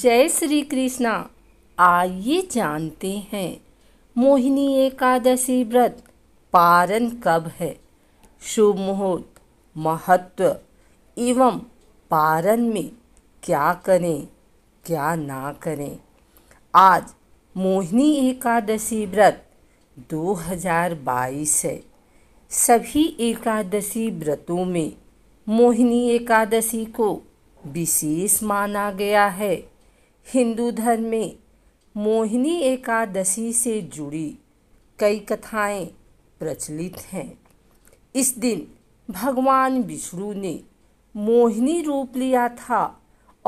जय श्री कृष्णा आइए जानते हैं मोहिनी एकादशी व्रत पारण कब है शुभ मुहूर्त महत्व एवं पारण में क्या करें क्या ना करें आज मोहिनी एकादशी व्रत 2022 है सभी एकादशी व्रतों में मोहिनी एकादशी को विशेष माना गया है हिंदू धर्म में मोहिनी एकादशी से जुड़ी कई कथाएं प्रचलित हैं इस दिन भगवान विष्णु ने मोहिनी रूप लिया था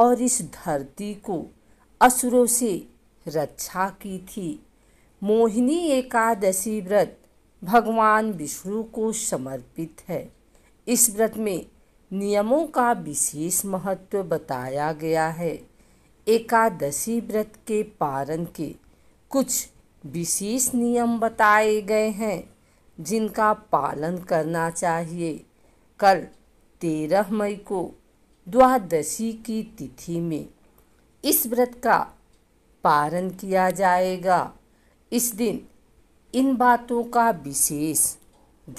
और इस धरती को असुरों से रक्षा की थी मोहिनी एकादशी व्रत भगवान विष्णु को समर्पित है इस व्रत में नियमों का विशेष महत्व बताया गया है एकादशी व्रत के पारण के कुछ विशेष नियम बताए गए हैं जिनका पालन करना चाहिए कल तेरह मई को द्वादशी की तिथि में इस व्रत का पारण किया जाएगा इस दिन इन बातों का विशेष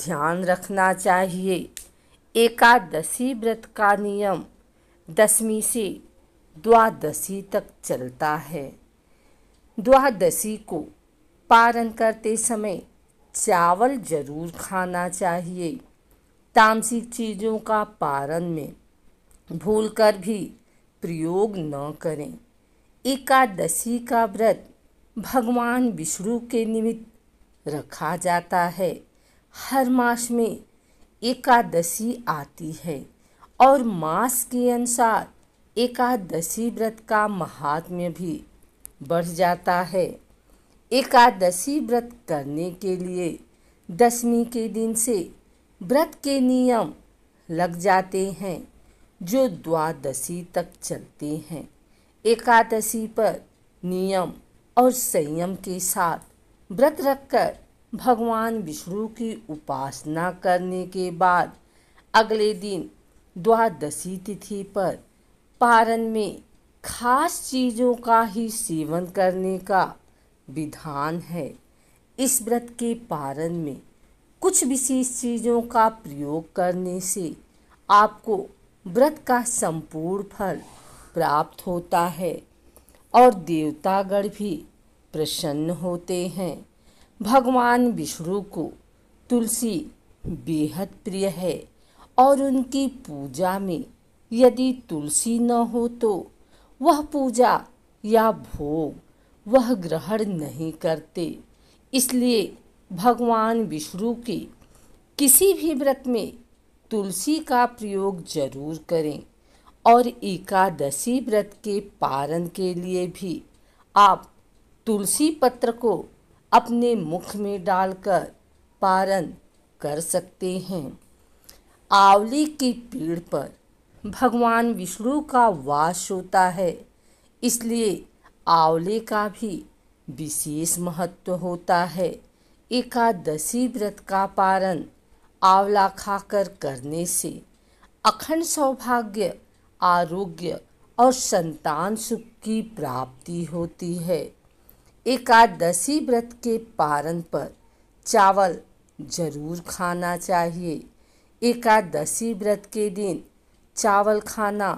ध्यान रखना चाहिए एकादशी व्रत का नियम दसवीं से द्वादशी तक चलता है द्वादशी को पारण करते समय चावल जरूर खाना चाहिए तामसिक चीज़ों का पारण में भूलकर भी प्रयोग न करें एकादशी का व्रत भगवान विष्णु के निमित्त रखा जाता है हर मास में एकादशी आती है और मास के अनुसार एकादशी व्रत का महात्म्य भी बढ़ जाता है एकादशी व्रत करने के लिए दसवीं के दिन से व्रत के नियम लग जाते हैं जो द्वादशी तक चलते हैं एकादशी पर नियम और संयम के साथ व्रत रखकर भगवान विष्णु की उपासना करने के बाद अगले दिन द्वादशी तिथि पर पारण में खास चीज़ों का ही सेवन करने का विधान है इस व्रत के पारण में कुछ विशेष चीज़ों का प्रयोग करने से आपको व्रत का संपूर्ण फल प्राप्त होता है और देवतागण भी प्रसन्न होते हैं भगवान विष्णु को तुलसी बेहद प्रिय है और उनकी पूजा में यदि तुलसी न हो तो वह पूजा या भोग वह ग्रहण नहीं करते इसलिए भगवान विष्णु के किसी भी व्रत में तुलसी का प्रयोग जरूर करें और एकादशी व्रत के पारण के लिए भी आप तुलसी पत्र को अपने मुख में डालकर पारण कर सकते हैं आंवली की पीड़ पर भगवान विष्णु का वास होता है इसलिए आंवले का भी विशेष महत्व होता है एकादशी व्रत का पारण आंवला खाकर करने से अखंड सौभाग्य आरोग्य और संतान सुख की प्राप्ति होती है एकादशी व्रत के पारण पर चावल जरूर खाना चाहिए एकादशी व्रत के दिन चावल खाना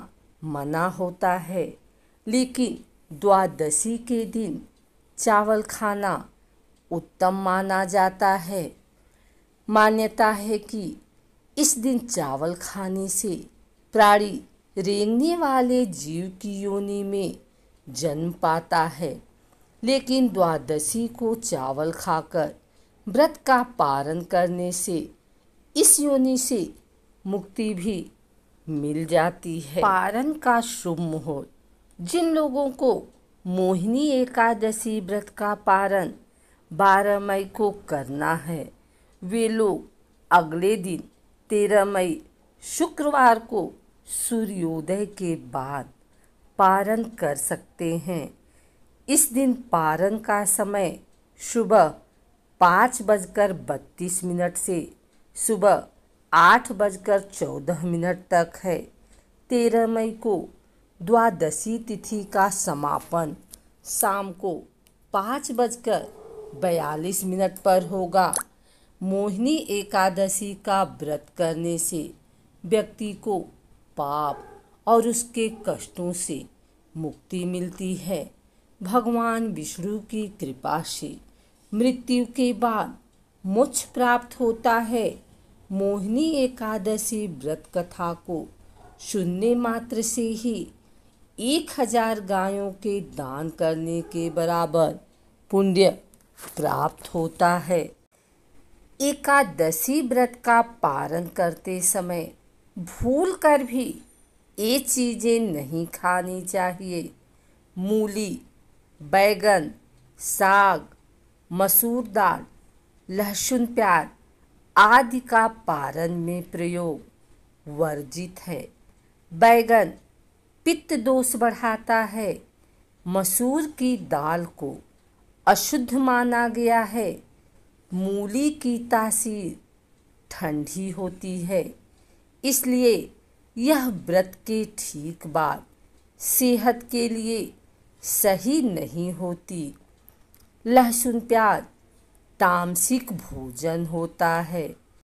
मना होता है लेकिन द्वादशी के दिन चावल खाना उत्तम माना जाता है मान्यता है कि इस दिन चावल खाने से प्राणी रेंगने वाले जीव की योनि में जन्म पाता है लेकिन द्वादशी को चावल खाकर व्रत का पारण करने से इस योनि से मुक्ति भी मिल जाती है पारण का शुभ मुहूर्त जिन लोगों को मोहिनी एकादशी व्रत का पारण 12 मई को करना है वे लोग अगले दिन 13 मई शुक्रवार को सूर्योदय के बाद पारण कर सकते हैं इस दिन पारण का समय सुबह पाँच बजकर बत्तीस मिनट से सुबह आठ बजकर चौदह मिनट तक है तेरह मई को द्वादशी तिथि का समापन शाम को पाँच बजकर बयालीस मिनट पर होगा मोहिनी एकादशी का व्रत करने से व्यक्ति को पाप और उसके कष्टों से मुक्ति मिलती है भगवान विष्णु की कृपा से मृत्यु के बाद मोक्ष प्राप्त होता है मोहिनी एकादशी व्रत कथा को शून्य मात्र से ही एक हजार गायों के दान करने के बराबर पुण्य प्राप्त होता है एकादशी व्रत का पारण करते समय भूल कर भी ये चीज़ें नहीं खानी चाहिए मूली बैगन साग मसूर दाल लहसुन प्याज आदि का पारण में प्रयोग वर्जित है बैगन पित्त दोष बढ़ाता है मसूर की दाल को अशुद्ध माना गया है मूली की तासीर ठंडी होती है इसलिए यह व्रत के ठीक बाद सेहत के लिए सही नहीं होती लहसुन प्याज तामसिक भोजन होता है